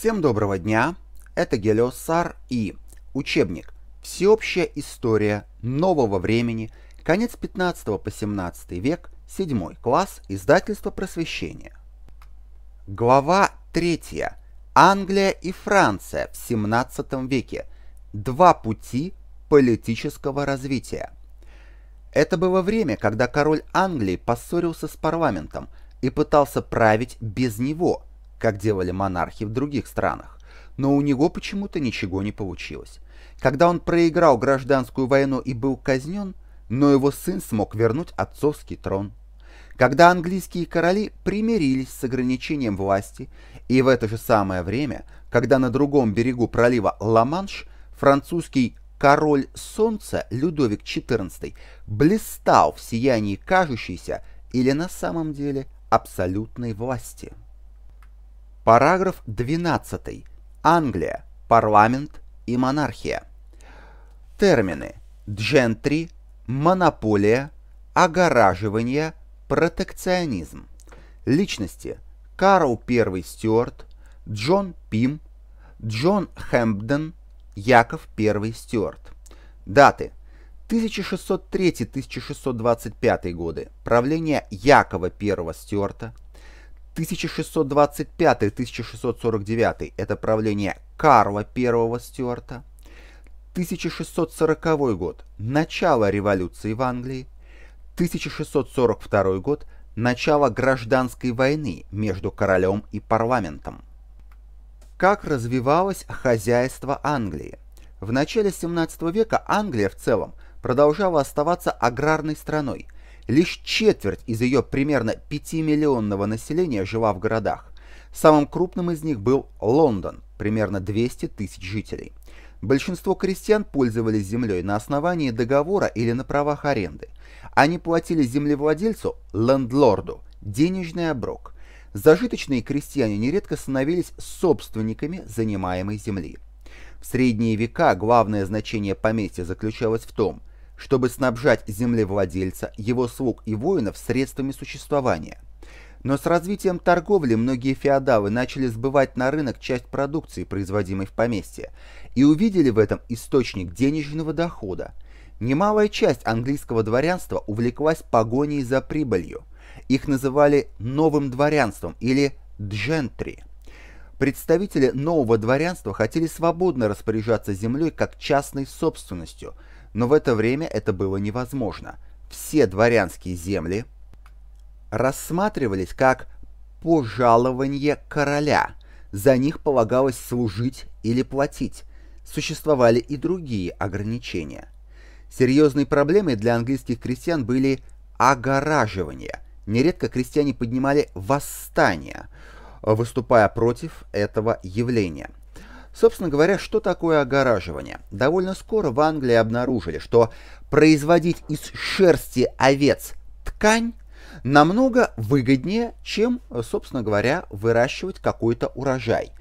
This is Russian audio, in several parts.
Всем доброго дня! Это Гелиос и учебник «Всеобщая история нового времени. Конец 15 по 17 век. 7 класс. Издательство просвещения». Глава 3. Англия и Франция в 17 веке. Два пути политического развития. Это было время, когда король Англии поссорился с парламентом и пытался править без него – как делали монархи в других странах, но у него почему-то ничего не получилось. Когда он проиграл гражданскую войну и был казнен, но его сын смог вернуть отцовский трон. Когда английские короли примирились с ограничением власти, и в это же самое время, когда на другом берегу пролива Ла-Манш французский король солнца Людовик XIV блистал в сиянии кажущейся или на самом деле абсолютной власти. Параграф 12. Англия. Парламент и монархия. Термины джентри, монополия, огораживание, протекционизм. Личности. Карл I Стюарт, Джон Пим, Джон Хэмпден, Яков I Стюарт. Даты. 1603-1625 годы. Правление Якова I Стюарта. 1625-1649 это правление Карла I Стюарта. 1640 год – начало революции в Англии. 1642 год – начало гражданской войны между королем и парламентом. Как развивалось хозяйство Англии? В начале 17 века Англия в целом продолжала оставаться аграрной страной – Лишь четверть из ее примерно 5-миллионного населения жила в городах. Самым крупным из них был Лондон, примерно 200 тысяч жителей. Большинство крестьян пользовались землей на основании договора или на правах аренды. Они платили землевладельцу, лендлорду, денежный оброк. Зажиточные крестьяне нередко становились собственниками занимаемой земли. В средние века главное значение поместья заключалось в том, чтобы снабжать землевладельца, его слуг и воинов средствами существования. Но с развитием торговли многие феодалы начали сбывать на рынок часть продукции, производимой в поместье, и увидели в этом источник денежного дохода. Немалая часть английского дворянства увлеклась погоней за прибылью. Их называли «новым дворянством» или «джентри». Представители нового дворянства хотели свободно распоряжаться землей как частной собственностью – но в это время это было невозможно. Все дворянские земли рассматривались как пожалование короля. За них полагалось служить или платить. Существовали и другие ограничения. Серьезной проблемой для английских крестьян были огораживания. Нередко крестьяне поднимали восстания, выступая против этого явления – Собственно говоря, что такое огораживание? Довольно скоро в Англии обнаружили, что производить из шерсти овец ткань намного выгоднее, чем, собственно говоря, выращивать какой-то урожай.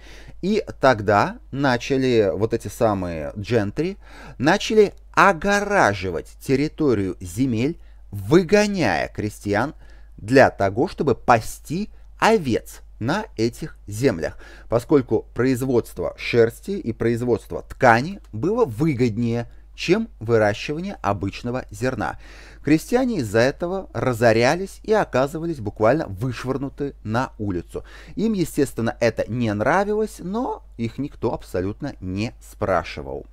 И тогда начали вот эти самые джентри, начали огораживать территорию земель, выгоняя крестьян для того, чтобы пасти овец на этих землях, поскольку производство шерсти и производство ткани было выгоднее, чем выращивание обычного зерна. Крестьяне из-за этого разорялись и оказывались буквально вышвырнуты на улицу. Им, естественно, это не нравилось, но их никто абсолютно не спрашивал.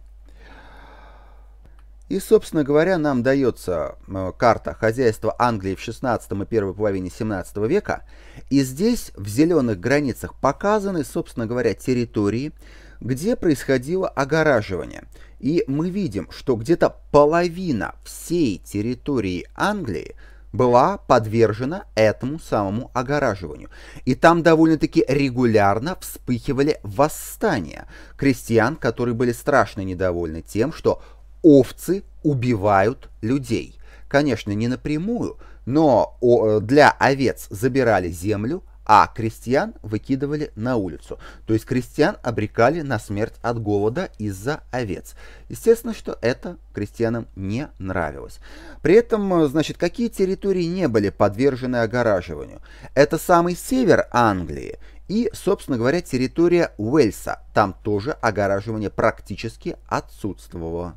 И, собственно говоря, нам дается э, карта хозяйства Англии в 16 и первой половине 17 века. И здесь в зеленых границах показаны, собственно говоря, территории, где происходило огораживание. И мы видим, что где-то половина всей территории Англии была подвержена этому самому огораживанию. И там довольно-таки регулярно вспыхивали восстания крестьян, которые были страшно недовольны тем, что овцы убивают людей. Конечно, не напрямую, но для овец забирали землю, а крестьян выкидывали на улицу. То есть крестьян обрекали на смерть от голода из-за овец. Естественно, что это крестьянам не нравилось. При этом, значит, какие территории не были подвержены огораживанию? Это самый север Англии и, собственно говоря, территория Уэльса. Там тоже огораживание практически отсутствовало.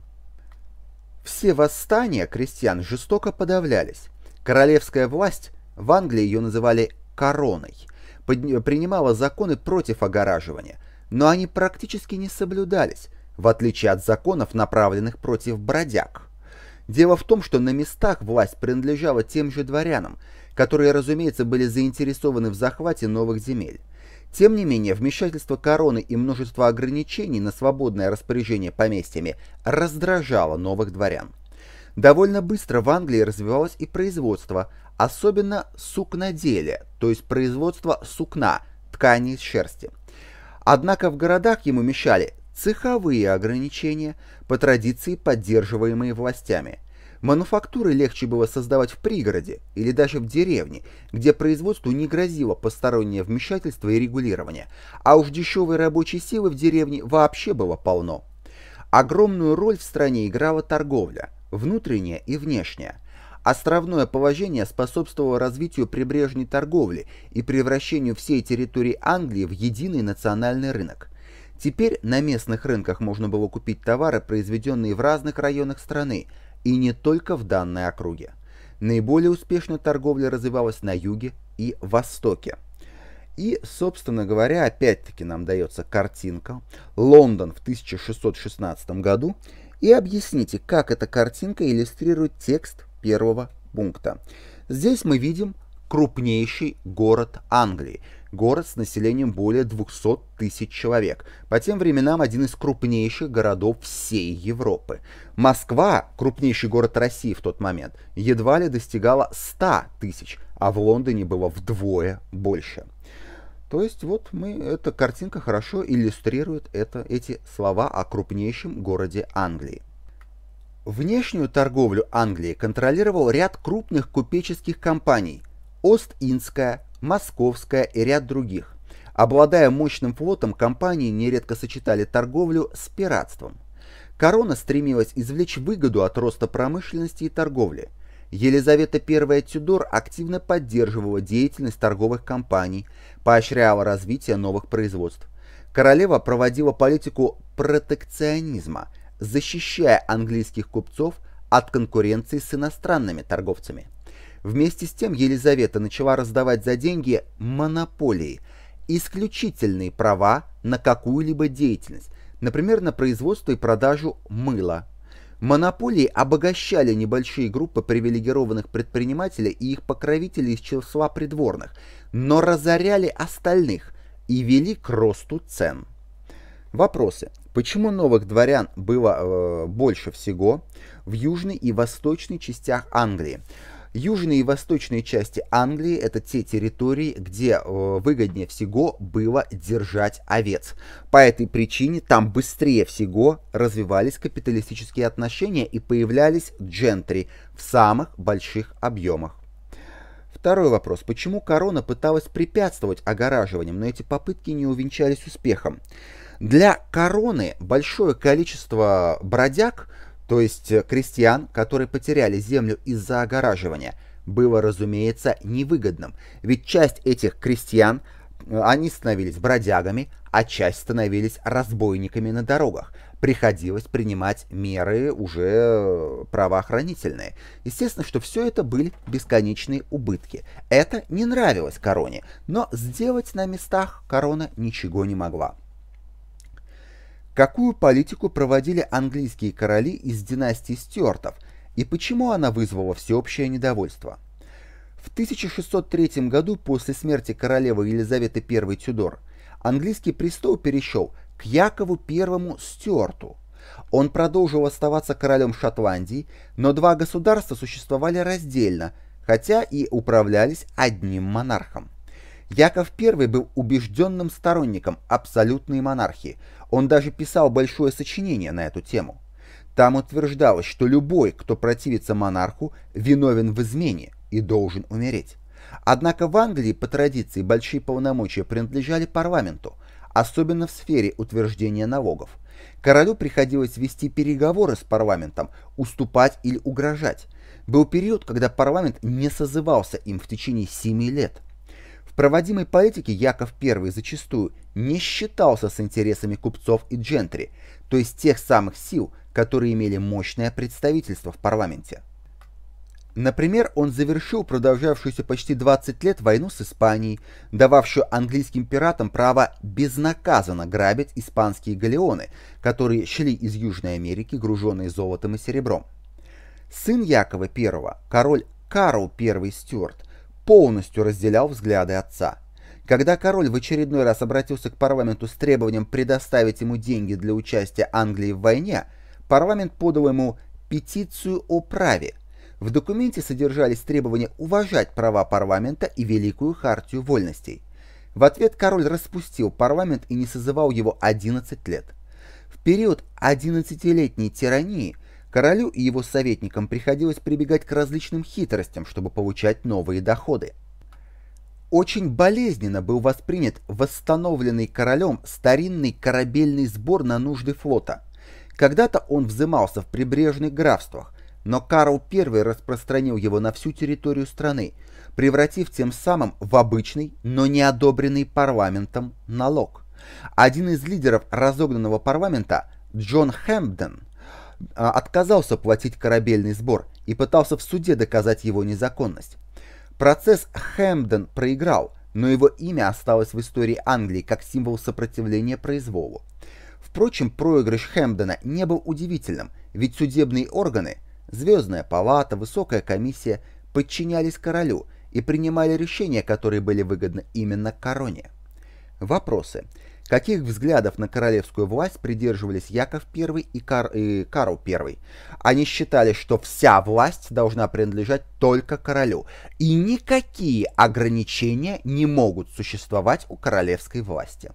Все восстания крестьян жестоко подавлялись. Королевская власть, в Англии ее называли «короной», принимала законы против огораживания, но они практически не соблюдались, в отличие от законов, направленных против бродяг. Дело в том, что на местах власть принадлежала тем же дворянам, которые, разумеется, были заинтересованы в захвате новых земель. Тем не менее, вмешательство короны и множество ограничений на свободное распоряжение поместьями раздражало новых дворян. Довольно быстро в Англии развивалось и производство, особенно сукноделие, то есть производство сукна, ткани из шерсти. Однако в городах ему мешали цеховые ограничения, по традиции поддерживаемые властями – Мануфактуры легче было создавать в пригороде или даже в деревне, где производству не грозило постороннее вмешательство и регулирование, а уж дешевой рабочей силы в деревне вообще было полно. Огромную роль в стране играла торговля, внутренняя и внешняя. Островное положение способствовало развитию прибрежной торговли и превращению всей территории Англии в единый национальный рынок. Теперь на местных рынках можно было купить товары, произведенные в разных районах страны, и не только в данной округе. Наиболее успешно торговля развивалась на юге и востоке. И, собственно говоря, опять-таки нам дается картинка «Лондон в 1616 году» и объясните, как эта картинка иллюстрирует текст первого пункта. Здесь мы видим крупнейший город Англии – город с населением более 200 тысяч человек, по тем временам один из крупнейших городов всей Европы. Москва, крупнейший город России в тот момент, едва ли достигала 100 тысяч, а в Лондоне было вдвое больше. То есть вот мы, эта картинка хорошо иллюстрирует это, эти слова о крупнейшем городе Англии. Внешнюю торговлю Англии контролировал ряд крупных купеческих компаний – Ост-Индская, Московская и ряд других. Обладая мощным флотом, компании нередко сочетали торговлю с пиратством. Корона стремилась извлечь выгоду от роста промышленности и торговли. Елизавета I Тюдор активно поддерживала деятельность торговых компаний, поощряла развитие новых производств. Королева проводила политику протекционизма, защищая английских купцов от конкуренции с иностранными торговцами. Вместе с тем Елизавета начала раздавать за деньги монополии, исключительные права на какую-либо деятельность, например, на производство и продажу мыла. Монополии обогащали небольшие группы привилегированных предпринимателей и их покровителей из числа придворных, но разоряли остальных и вели к росту цен. Вопросы. Почему новых дворян было э, больше всего в южной и восточной частях Англии? Южные и восточные части Англии – это те территории, где э, выгоднее всего было держать овец. По этой причине там быстрее всего развивались капиталистические отношения и появлялись джентри в самых больших объемах. Второй вопрос. Почему корона пыталась препятствовать огораживаниям, но эти попытки не увенчались успехом? Для короны большое количество бродяг – то есть э, крестьян, которые потеряли землю из-за огораживания, было, разумеется, невыгодным, ведь часть этих крестьян, э, они становились бродягами, а часть становились разбойниками на дорогах. Приходилось принимать меры уже э, правоохранительные. Естественно, что все это были бесконечные убытки. Это не нравилось короне, но сделать на местах корона ничего не могла. Какую политику проводили английские короли из династии Стюартов и почему она вызвала всеобщее недовольство? В 1603 году после смерти королевы Елизаветы I Тюдор английский престол перешел к Якову I Стюарту. Он продолжил оставаться королем Шотландии, но два государства существовали раздельно, хотя и управлялись одним монархом. Яков I был убежденным сторонником абсолютной монархии – он даже писал большое сочинение на эту тему. Там утверждалось, что любой, кто противится монарху, виновен в измене и должен умереть. Однако в Англии по традиции большие полномочия принадлежали парламенту, особенно в сфере утверждения налогов. Королю приходилось вести переговоры с парламентом, уступать или угрожать. Был период, когда парламент не созывался им в течение семи лет – проводимой политике Яков I зачастую не считался с интересами купцов и джентри, то есть тех самых сил, которые имели мощное представительство в парламенте. Например, он завершил продолжавшуюся почти 20 лет войну с Испанией, дававшую английским пиратам право безнаказанно грабить испанские галеоны, которые шли из Южной Америки, груженные золотом и серебром. Сын Якова I, король Карл I Стюарт, полностью разделял взгляды отца. Когда король в очередной раз обратился к парламенту с требованием предоставить ему деньги для участия Англии в войне, парламент подал ему петицию о праве. В документе содержались требования уважать права парламента и Великую Хартию Вольностей. В ответ король распустил парламент и не созывал его 11 лет. В период 11-летней тирании – Королю и его советникам приходилось прибегать к различным хитростям, чтобы получать новые доходы. Очень болезненно был воспринят восстановленный королем старинный корабельный сбор на нужды флота. Когда-то он взымался в прибрежных графствах, но Карл I распространил его на всю территорию страны, превратив тем самым в обычный, но не одобренный парламентом налог. Один из лидеров разогнанного парламента, Джон Хэмпден, а, отказался платить корабельный сбор и пытался в суде доказать его незаконность. Процесс Хэмден проиграл, но его имя осталось в истории Англии как символ сопротивления произволу. Впрочем, проигрыш Хэмдена не был удивительным, ведь судебные органы, Звездная палата, Высокая комиссия, подчинялись королю и принимали решения, которые были выгодны именно короне. Вопросы. Каких взглядов на королевскую власть придерживались Яков I и, Кар... и Карл I? Они считали, что вся власть должна принадлежать только королю, и никакие ограничения не могут существовать у королевской власти.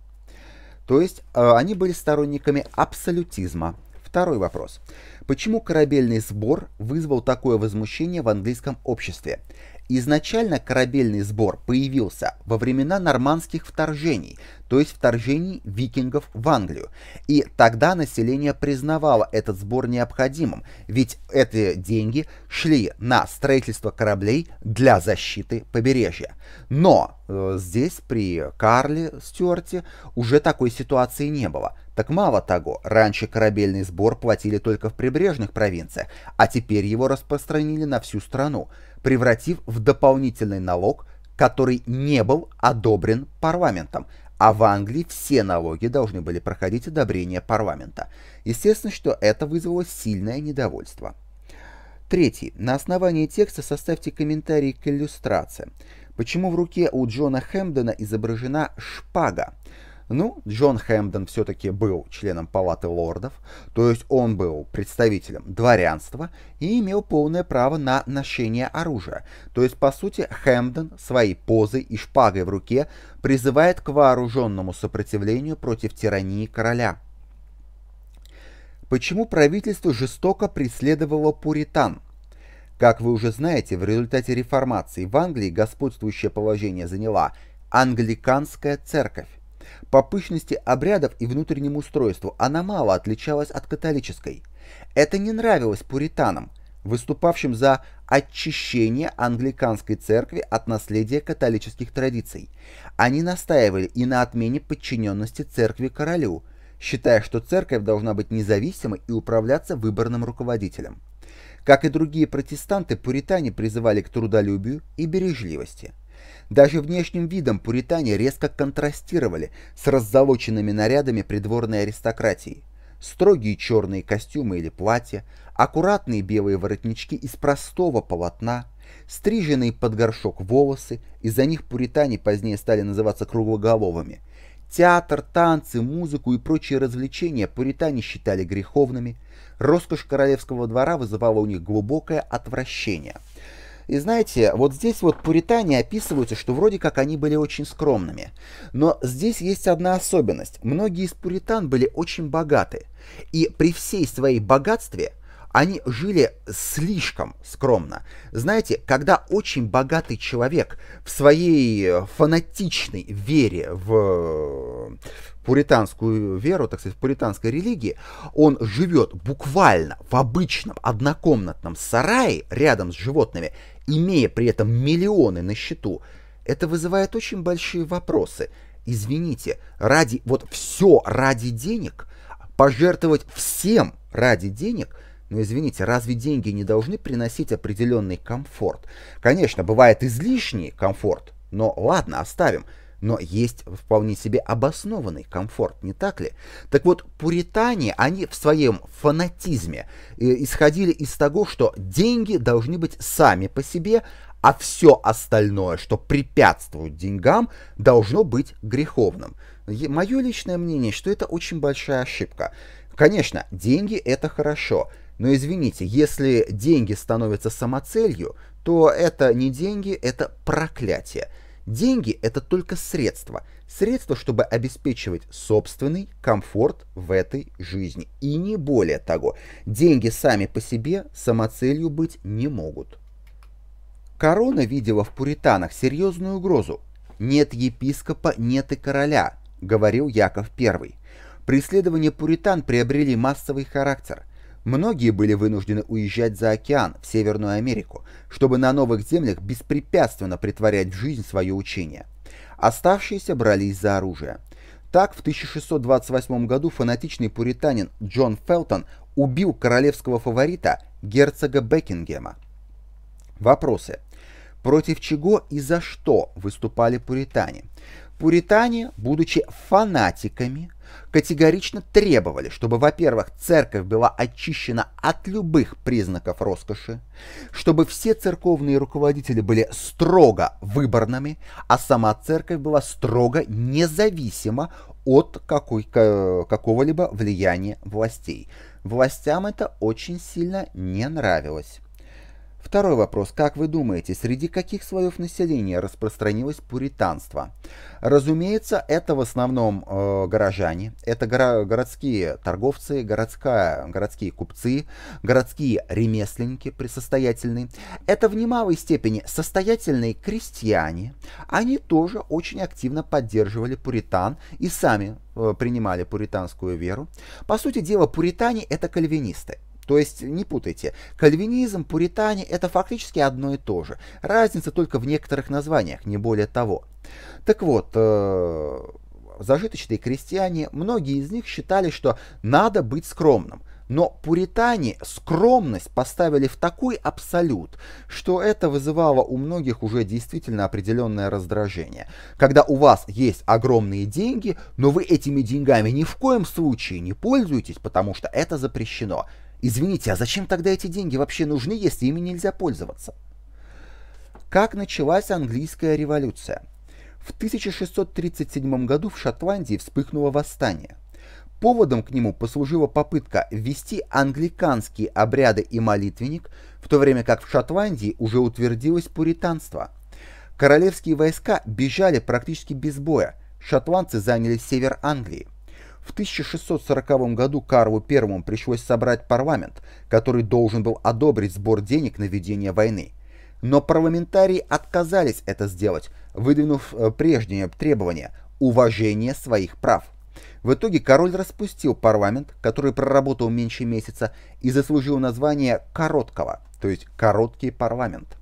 То есть э, они были сторонниками абсолютизма. Второй вопрос. Почему корабельный сбор вызвал такое возмущение в английском обществе? Изначально корабельный сбор появился во времена нормандских вторжений, то есть вторжений викингов в Англию, и тогда население признавало этот сбор необходимым, ведь эти деньги шли на строительство кораблей для защиты побережья. Но э, здесь при Карле Стюарте уже такой ситуации не было – так мало того, раньше корабельный сбор платили только в прибрежных провинциях, а теперь его распространили на всю страну, превратив в дополнительный налог, который не был одобрен парламентом, а в Англии все налоги должны были проходить одобрение парламента. Естественно, что это вызвало сильное недовольство. Третий. На основании текста составьте комментарий к иллюстрации. Почему в руке у Джона Хэмдена изображена шпага? Ну, Джон Хэмден все-таки был членом Палаты лордов, то есть он был представителем дворянства и имел полное право на ношение оружия. То есть, по сути, Хэмден своей позой и шпагой в руке призывает к вооруженному сопротивлению против тирании короля. Почему правительство жестоко преследовало пуритан? Как вы уже знаете, в результате реформации в Англии господствующее положение заняла англиканская церковь. По пышности обрядов и внутреннему устройству она мало отличалась от католической. Это не нравилось пуританам, выступавшим за очищение англиканской церкви от наследия католических традиций. Они настаивали и на отмене подчиненности церкви королю, считая, что церковь должна быть независимой и управляться выборным руководителем. Как и другие протестанты, пуритане призывали к трудолюбию и бережливости – даже внешним видом пуритане резко контрастировали с раззолоченными нарядами придворной аристократии. Строгие черные костюмы или платья, аккуратные белые воротнички из простого полотна, стриженные под горшок волосы, из-за них пуритане позднее стали называться круглоголовыми. Театр, танцы, музыку и прочие развлечения пуритане считали греховными, роскошь королевского двора вызывала у них глубокое отвращение – и знаете, вот здесь вот пуритане описываются, что вроде как они были очень скромными. Но здесь есть одна особенность. Многие из пуритан были очень богаты. И при всей своей богатстве – они жили слишком скромно. Знаете, когда очень богатый человек в своей фанатичной вере в пуританскую веру, так сказать, в пуританской религии, он живет буквально в обычном однокомнатном сарае рядом с животными, имея при этом миллионы на счету, это вызывает очень большие вопросы. Извините, ради вот все ради денег, пожертвовать всем ради денег – но извините, разве деньги не должны приносить определенный комфорт? Конечно, бывает излишний комфорт, но ладно, оставим. Но есть вполне себе обоснованный комфорт, не так ли? Так вот, пуритане, они в своем фанатизме э, исходили из того, что деньги должны быть сами по себе, а все остальное, что препятствует деньгам, должно быть греховным. Мое личное мнение, что это очень большая ошибка. Конечно, деньги это хорошо, но извините, если деньги становятся самоцелью, то это не деньги, это проклятие. Деньги – это только средства. Средства, чтобы обеспечивать собственный комфорт в этой жизни. И не более того. Деньги сами по себе самоцелью быть не могут. Корона видела в пуританах серьезную угрозу. «Нет епископа, нет и короля», — говорил Яков I. Преследования пуритан приобрели массовый характер – Многие были вынуждены уезжать за океан, в Северную Америку, чтобы на новых землях беспрепятственно притворять в жизнь свое учение. Оставшиеся брались за оружие. Так, в 1628 году фанатичный пуританин Джон Фелтон убил королевского фаворита, герцога Бекингема. Вопросы. Против чего и за что выступали пуритане? Пуритане, будучи фанатиками, категорично требовали, чтобы, во-первых, церковь была очищена от любых признаков роскоши, чтобы все церковные руководители были строго выборными, а сама церковь была строго независима от какого-либо влияния властей. Властям это очень сильно не нравилось. Второй вопрос. Как вы думаете, среди каких слоев населения распространилось пуританство? Разумеется, это в основном э, горожане, это горо городские торговцы, городская, городские купцы, городские ремесленники присостоятельные. Это в немалой степени состоятельные крестьяне. Они тоже очень активно поддерживали пуритан и сами э, принимали пуританскую веру. По сути дела, пуритане это кальвинисты. То есть не путайте, кальвинизм, пуритане – это фактически одно и то же. Разница только в некоторых названиях, не более того. Так вот, э, зажиточные крестьяне, многие из них считали, что надо быть скромным. Но пуритане скромность поставили в такой абсолют, что это вызывало у многих уже действительно определенное раздражение. Когда у вас есть огромные деньги, но вы этими деньгами ни в коем случае не пользуетесь, потому что это запрещено – Извините, а зачем тогда эти деньги вообще нужны, если ими нельзя пользоваться? Как началась английская революция? В 1637 году в Шотландии вспыхнуло восстание. Поводом к нему послужила попытка ввести англиканские обряды и молитвенник, в то время как в Шотландии уже утвердилось пуританство. Королевские войска бежали практически без боя, шотландцы заняли север Англии. В 1640 году Карлу I пришлось собрать парламент, который должен был одобрить сбор денег на ведение войны. Но парламентарии отказались это сделать, выдвинув э, прежнее требование – уважение своих прав. В итоге король распустил парламент, который проработал меньше месяца и заслужил название «короткого», то есть «короткий парламент».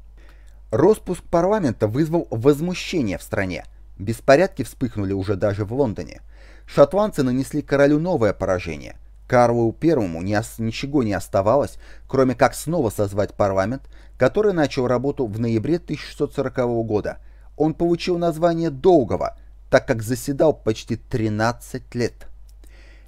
Роспуск парламента вызвал возмущение в стране. Беспорядки вспыхнули уже даже в Лондоне – шотландцы нанесли королю новое поражение. Карлу Первому не ничего не оставалось, кроме как снова созвать парламент, который начал работу в ноябре 1640 года. Он получил название «Долгого», так как заседал почти 13 лет.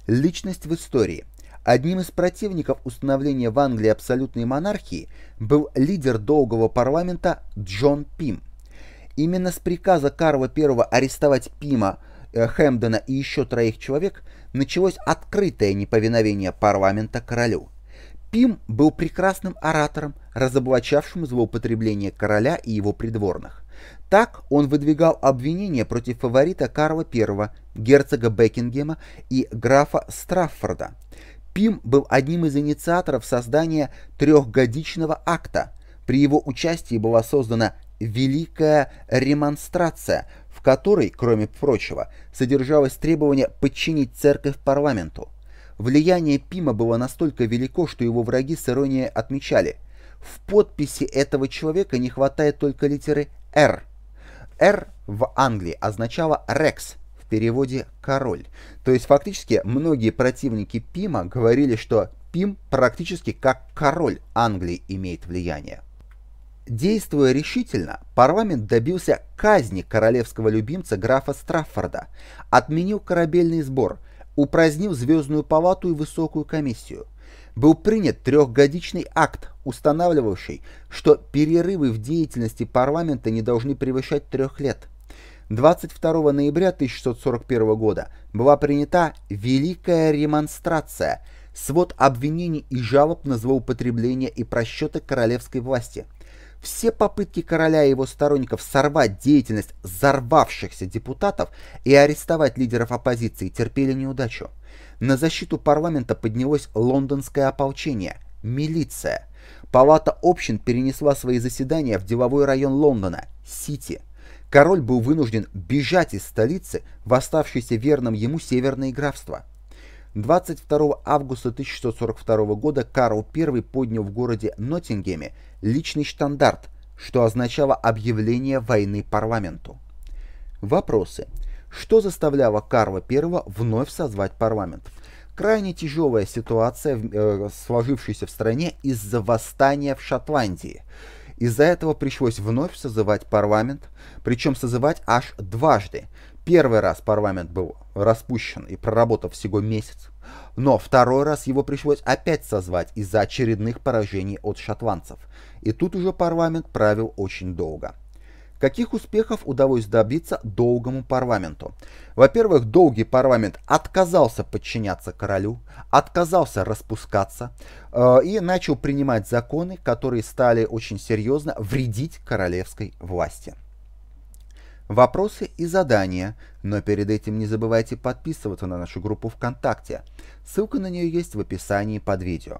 Личность в истории. Одним из противников установления в Англии абсолютной монархии был лидер долгого парламента Джон Пим. Именно с приказа Карла I арестовать Пима – Э, Хэмдена и еще троих человек началось открытое неповиновение парламента королю. Пим был прекрасным оратором, разоблачавшим злоупотребление короля и его придворных. Так он выдвигал обвинения против фаворита Карла I, герцога Бекингема и графа Страффорда. Пим был одним из инициаторов создания трехгодичного акта. При его участии была создана Великая Ремонстрация, которой, кроме прочего, содержалось требование подчинить церковь парламенту. Влияние Пима было настолько велико, что его враги с иронией отмечали. В подписи этого человека не хватает только литеры «Р». «Р» в Англии означало «рекс», в переводе «король». То есть фактически многие противники Пима говорили, что Пим практически как король Англии имеет влияние. Действуя решительно, парламент добился казни королевского любимца графа Страффорда, отменил корабельный сбор, упразднил Звездную палату и Высокую комиссию. Был принят трехгодичный акт, устанавливавший, что перерывы в деятельности парламента не должны превышать трех лет. 22 ноября 1641 года была принята Великая Ремонстрация, свод обвинений и жалоб на злоупотребление и просчеты королевской власти – все попытки короля и его сторонников сорвать деятельность взорвавшихся депутатов и арестовать лидеров оппозиции терпели неудачу. На защиту парламента поднялось лондонское ополчение, милиция. Палата общин перенесла свои заседания в деловой район Лондона, Сити. Король был вынужден бежать из столицы в оставшееся верным ему северное графство – 22 августа 1642 года Карл I поднял в городе Ноттингеме личный штандарт, что означало объявление войны парламенту. Вопросы. Что заставляло Карла I вновь созвать парламент? Крайне тяжелая ситуация, э, сложившаяся в стране из-за восстания в Шотландии. Из-за этого пришлось вновь созывать парламент, причем созывать аж дважды. Первый раз парламент был распущен и проработал всего месяц, но второй раз его пришлось опять созвать из-за очередных поражений от шотландцев, и тут уже парламент правил очень долго. Каких успехов удалось добиться долгому парламенту? Во-первых, долгий парламент отказался подчиняться королю, отказался распускаться э, и начал принимать законы, которые стали очень серьезно вредить королевской власти вопросы и задания, но перед этим не забывайте подписываться на нашу группу ВКонтакте. Ссылка на нее есть в описании под видео.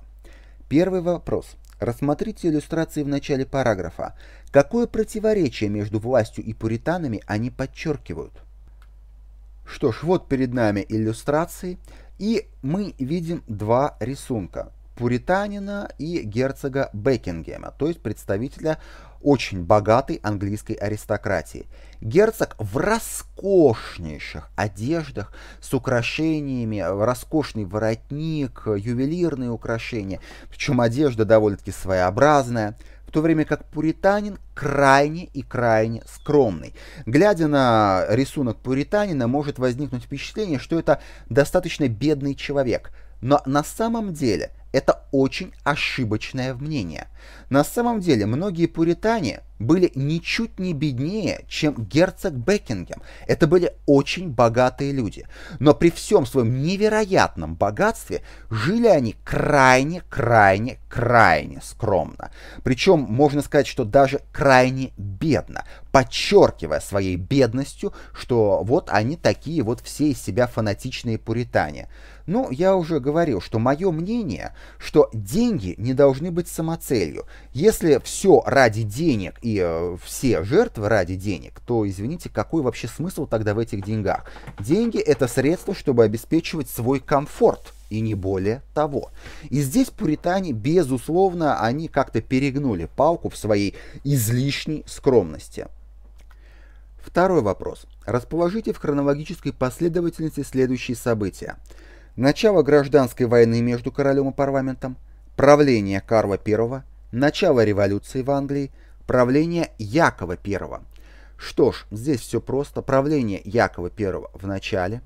Первый вопрос. Рассмотрите иллюстрации в начале параграфа. Какое противоречие между властью и пуританами они подчеркивают? Что ж, вот перед нами иллюстрации, и мы видим два рисунка. Пуританина и герцога Бекингема, то есть представителя очень богатой английской аристократии. Герцог в роскошнейших одеждах с украшениями, роскошный воротник, ювелирные украшения, причем одежда довольно-таки своеобразная, в то время как пуританин крайне и крайне скромный. Глядя на рисунок пуританина, может возникнуть впечатление, что это достаточно бедный человек. Но на самом деле это очень ошибочное мнение. На самом деле многие пуритане, были ничуть не беднее, чем герцог Бекингем. Это были очень богатые люди. Но при всем своем невероятном богатстве жили они крайне, крайне, крайне скромно. Причем можно сказать, что даже крайне бедно, подчеркивая своей бедностью, что вот они такие вот все из себя фанатичные пуритане. Ну, я уже говорил, что мое мнение, что деньги не должны быть самоцелью. Если все ради денег и э, все жертвы ради денег, то, извините, какой вообще смысл тогда в этих деньгах? Деньги — это средство, чтобы обеспечивать свой комфорт, и не более того. И здесь пуритане, безусловно, они как-то перегнули палку в своей излишней скромности. Второй вопрос. Расположите в хронологической последовательности следующие события. Начало гражданской войны между королем и парламентом, правление Карла I, начало революции в Англии, правление Якова I. Что ж, здесь все просто. Правление Якова I в начале,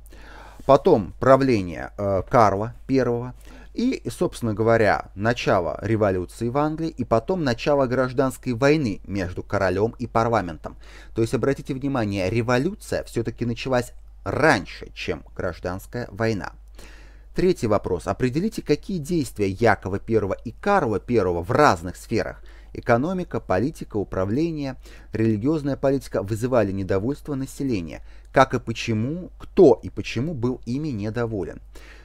потом правление э, Карла I, и, собственно говоря, начало революции в Англии и потом начало гражданской войны между королем и парламентом. То есть, обратите внимание, революция все-таки началась раньше, чем гражданская война. Третий вопрос. Определите, какие действия Якова I и Карла I в разных сферах Экономика, политика, управление, религиозная политика вызывали недовольство населения. Как и почему, кто и почему был ими недоволен.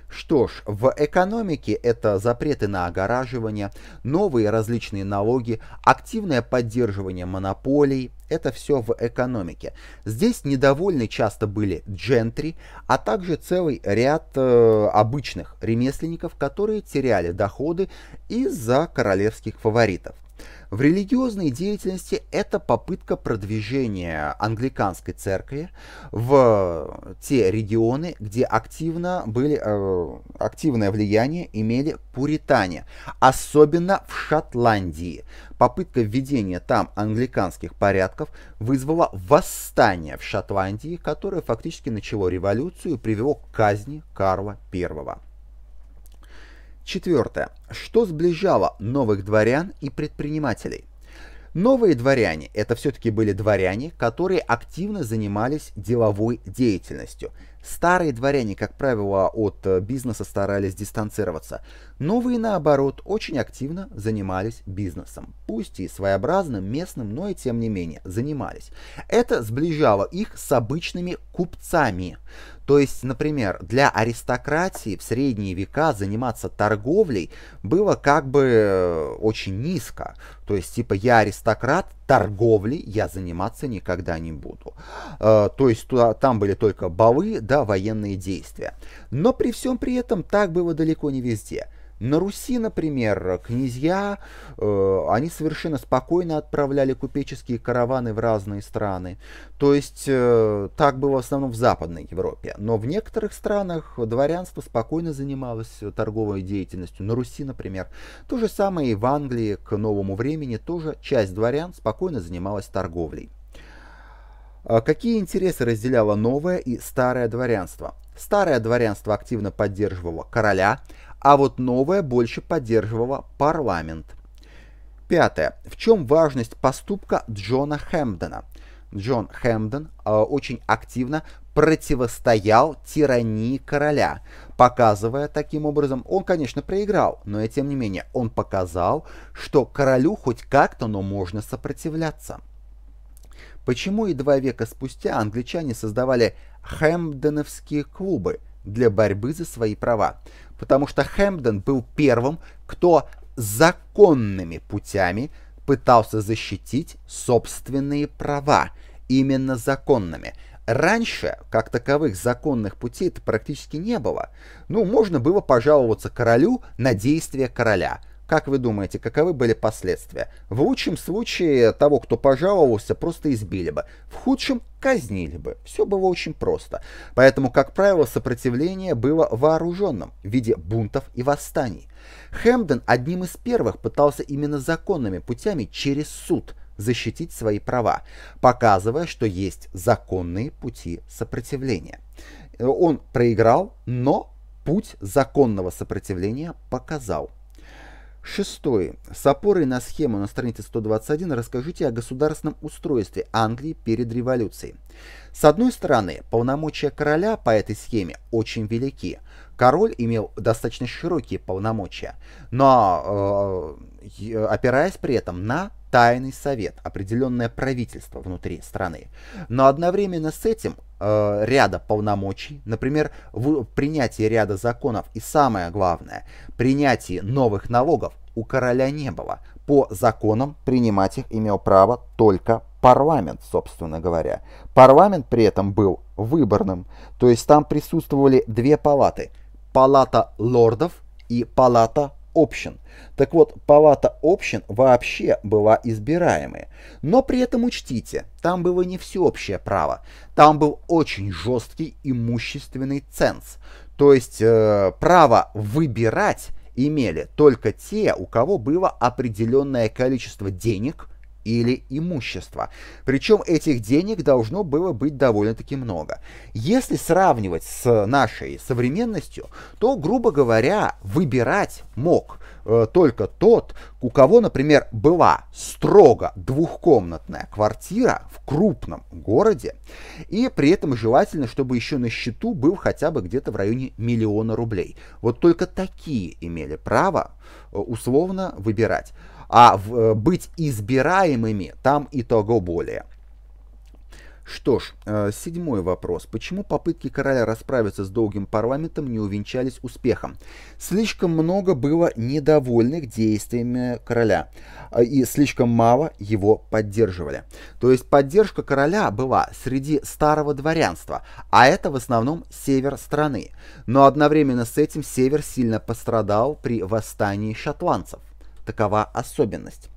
Что ж, в экономике это запреты на огораживание, новые различные налоги, активное поддерживание монополий, это все в экономике. Здесь недовольны часто были джентри, а также целый ряд э, обычных ремесленников, которые теряли доходы из-за королевских фаворитов. В религиозной деятельности это попытка продвижения англиканской церкви в те регионы, где активно были, э, активное влияние имели пуритане, особенно в Шотландии. Попытка введения там англиканских порядков вызвала восстание в Шотландии, которое фактически начало революцию и привело к казни Карла I. Четвертое. Что сближало новых дворян и предпринимателей? Новые дворяне – это все-таки были дворяне, которые активно занимались деловой деятельностью. Старые дворяне, как правило, от э, бизнеса старались дистанцироваться. Новые, наоборот, очень активно занимались бизнесом. Пусть и своеобразным, местным, но и тем не менее занимались. Это сближало их с обычными купцами. То есть, например, для аристократии в средние века заниматься торговлей было как бы э, очень низко. То есть, типа, я аристократ, торговли я заниматься никогда не буду. Э, то есть, туда, там были только балы, да, военные действия. Но при всем при этом так было далеко не везде. На Руси, например, князья, э, они совершенно спокойно отправляли купеческие караваны в разные страны. То есть э, так было в основном в Западной Европе. Но в некоторых странах дворянство спокойно занималось торговой деятельностью. На Руси, например. То же самое и в Англии к новому времени тоже часть дворян спокойно занималась торговлей. А какие интересы разделяло новое и старое дворянство? Старое дворянство активно поддерживало короля – а вот новая больше поддерживала парламент. Пятое. В чем важность поступка Джона Хэмдена? Джон Хэмден э, очень активно противостоял тирании короля, показывая таким образом, он, конечно, проиграл, но и тем не менее он показал, что королю хоть как-то, но можно сопротивляться. Почему и два века спустя англичане создавали хэмденовские клубы – для борьбы за свои права, потому что Хэмпден был первым, кто законными путями пытался защитить собственные права, именно законными. Раньше, как таковых законных путей, это практически не было. Ну, можно было пожаловаться королю на действия короля – как вы думаете, каковы были последствия? В лучшем случае того, кто пожаловался, просто избили бы. В худшем – казнили бы. Все было очень просто. Поэтому, как правило, сопротивление было вооруженным в виде бунтов и восстаний. Хэмден одним из первых пытался именно законными путями через суд защитить свои права, показывая, что есть законные пути сопротивления. Он проиграл, но путь законного сопротивления показал. Шестое. С опорой на схему на странице 121 расскажите о государственном устройстве Англии перед революцией. С одной стороны, полномочия короля по этой схеме очень велики. Король имел достаточно широкие полномочия, но э, э опираясь при этом на тайный совет, определенное правительство внутри страны. Но одновременно с этим э, ряда полномочий, например, в принятии ряда законов и самое главное, принятии новых налогов у короля не было. По законам принимать их имел право только парламент, собственно говоря. Парламент при этом был выборным, то есть там присутствовали две палаты. Палата лордов и палата общин. Так вот, палата общин вообще была избираемая. Но при этом учтите, там было не всеобщее право. Там был очень жесткий имущественный ценз. То есть э, право выбирать имели только те, у кого было определенное количество денег – или имущества. Причем этих денег должно было быть довольно-таки много. Если сравнивать с нашей современностью, то, грубо говоря, выбирать мог – Э, только тот, у кого, например, была строго двухкомнатная квартира в крупном городе, и при этом желательно, чтобы еще на счету был хотя бы где-то в районе миллиона рублей. Вот только такие имели право э, условно выбирать. А в, э, быть избираемыми там и того более – что ж, э, седьмой вопрос. Почему попытки короля расправиться с долгим парламентом не увенчались успехом? Слишком много было недовольных действиями короля, а, и слишком мало его поддерживали. То есть поддержка короля была среди старого дворянства, а это в основном север страны. Но одновременно с этим север сильно пострадал при восстании шотландцев. Такова особенность.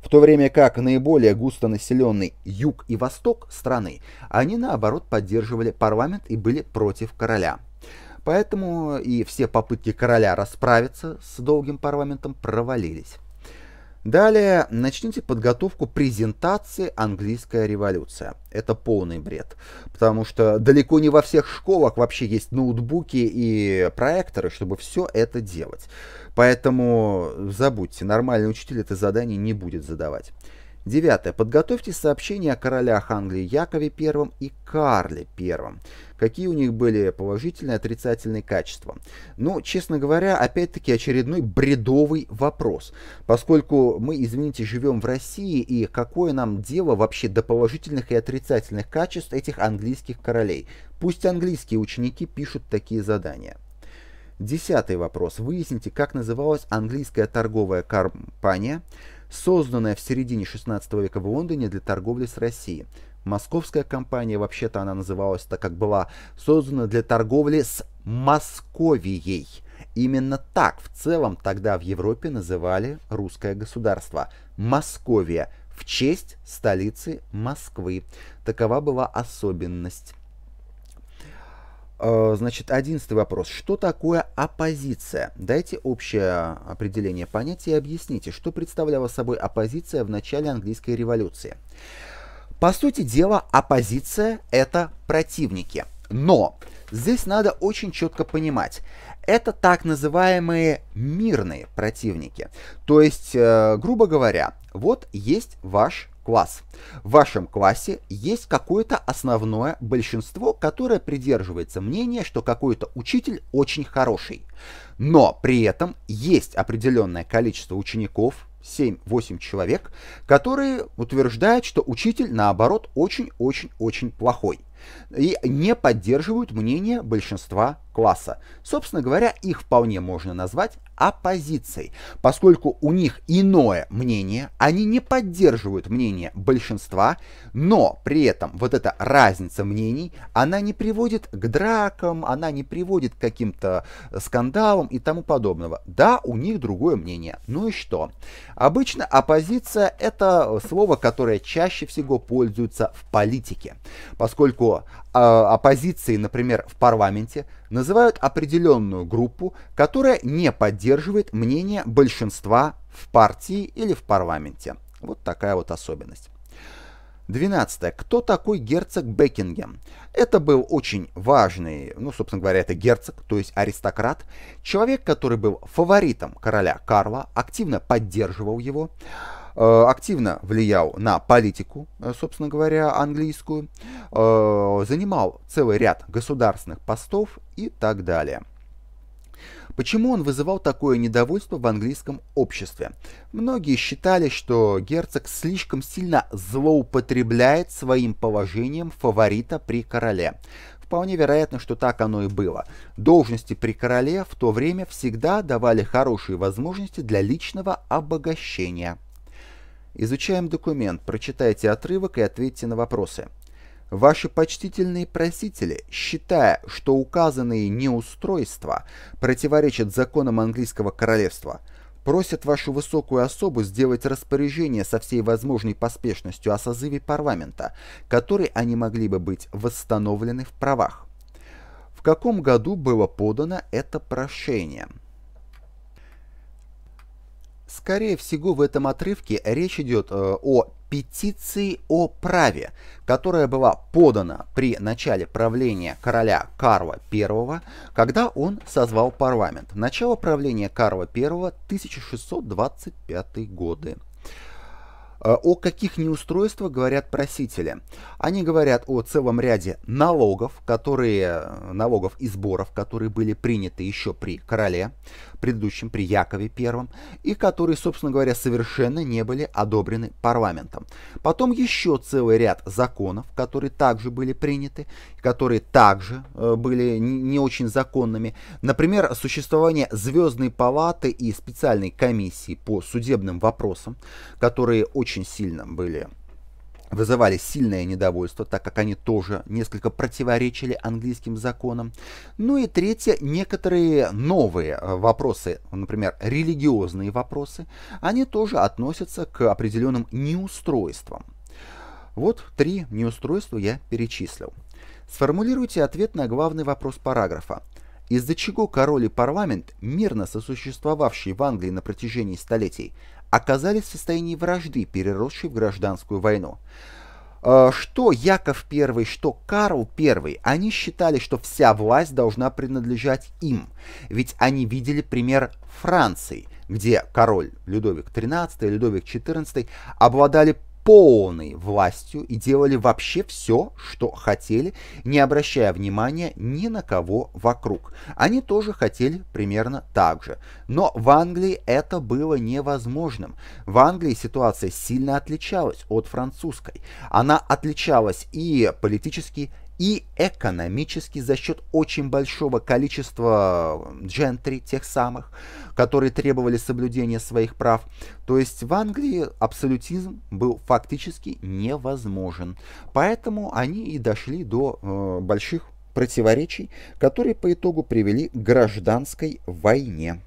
В то время как наиболее густонаселенный юг и восток страны, они наоборот поддерживали парламент и были против короля. Поэтому и все попытки короля расправиться с долгим парламентом провалились. Далее начните подготовку презентации «Английская революция». Это полный бред, потому что далеко не во всех школах вообще есть ноутбуки и проекторы, чтобы все это делать. Поэтому забудьте, нормальный учитель это задание не будет задавать. Девятое. Подготовьте сообщения о королях Англии Якове I и Карле I. Какие у них были положительные и отрицательные качества? Ну, честно говоря, опять-таки очередной бредовый вопрос. Поскольку мы, извините, живем в России, и какое нам дело вообще до положительных и отрицательных качеств этих английских королей? Пусть английские ученики пишут такие задания. Десятый вопрос. Выясните, как называлась английская торговая компания – созданная в середине 16 века в Лондоне для торговли с Россией. Московская компания, вообще-то она называлась так, как была, создана для торговли с Московией. Именно так в целом тогда в Европе называли русское государство – Московия, в честь столицы Москвы. Такова была особенность. Э, значит, одиннадцатый вопрос. Что такое оппозиция? Дайте общее определение понятия и объясните, что представляла собой оппозиция в начале английской революции. По сути дела, оппозиция – это противники. Но здесь надо очень четко понимать, это так называемые мирные противники. То есть, э, грубо говоря, вот есть ваш класс. В вашем классе есть какое-то основное большинство, которое придерживается мнения, что какой-то учитель очень хороший. Но при этом есть определенное количество учеников, 7-8 человек, которые утверждают, что учитель, наоборот, очень-очень-очень плохой. И не поддерживают мнение большинства класса. Собственно говоря, их вполне можно назвать оппозицией, поскольку у них иное мнение, они не поддерживают мнение большинства, но при этом вот эта разница мнений, она не приводит к дракам, она не приводит к каким-то скандалам и тому подобного. Да, у них другое мнение. Ну и что? Обычно оппозиция – это слово, которое чаще всего пользуется в политике, поскольку э, оппозиции, например, в парламенте – называют определенную группу, которая не поддерживает мнение большинства в партии или в парламенте. Вот такая вот особенность. 12. Кто такой герцог Бекингем? Это был очень важный, ну, собственно говоря, это герцог, то есть аристократ, человек, который был фаворитом короля Карла, активно поддерживал его, Э, активно влиял на политику, э, собственно говоря, английскую, э, занимал целый ряд государственных постов и так далее. Почему он вызывал такое недовольство в английском обществе? Многие считали, что герцог слишком сильно злоупотребляет своим положением фаворита при короле. Вполне вероятно, что так оно и было. Должности при короле в то время всегда давали хорошие возможности для личного обогащения. Изучаем документ, прочитайте отрывок и ответьте на вопросы. Ваши почтительные просители, считая, что указанные неустройства противоречат законам английского королевства, просят вашу высокую особу сделать распоряжение со всей возможной поспешностью о созыве парламента, который они могли бы быть восстановлены в правах. В каком году было подано это прошение? Скорее всего, в этом отрывке речь идет э, о петиции о праве, которая была подана при начале правления короля Карла I, когда он созвал парламент. Начало правления Карла I 1625 годы. Э, о каких неустройствах говорят просители? Они говорят о целом ряде налогов, которые, э, налогов и сборов, которые были приняты еще при короле, предыдущем, при Якове первом, и которые, собственно говоря, совершенно не были одобрены парламентом. Потом еще целый ряд законов, которые также были приняты, которые также э, были не очень законными. Например, существование Звездной палаты и специальной комиссии по судебным вопросам, которые очень очень сильно были вызывали сильное недовольство, так как они тоже несколько противоречили английским законам. Ну и третье, некоторые новые э, вопросы, например, религиозные вопросы, они тоже относятся к определенным неустройствам. Вот три неустройства я перечислил. Сформулируйте ответ на главный вопрос параграфа. Из-за чего король и парламент, мирно сосуществовавшие в Англии на протяжении столетий, оказались в состоянии вражды, переросшей в гражданскую войну. Э, что Яков I, что Карл I, они считали, что вся власть должна принадлежать им, ведь они видели пример Франции, где король Людовик XIII, Людовик XIV обладали полной властью и делали вообще все, что хотели, не обращая внимания ни на кого вокруг. Они тоже хотели примерно так же. Но в Англии это было невозможным. В Англии ситуация сильно отличалась от французской. Она отличалась и политически, и экономически за счет очень большого количества э, джентри, тех самых, которые требовали соблюдения своих прав. То есть в Англии абсолютизм был фактически невозможен. Поэтому они и дошли до э, больших противоречий, которые по итогу привели к гражданской войне.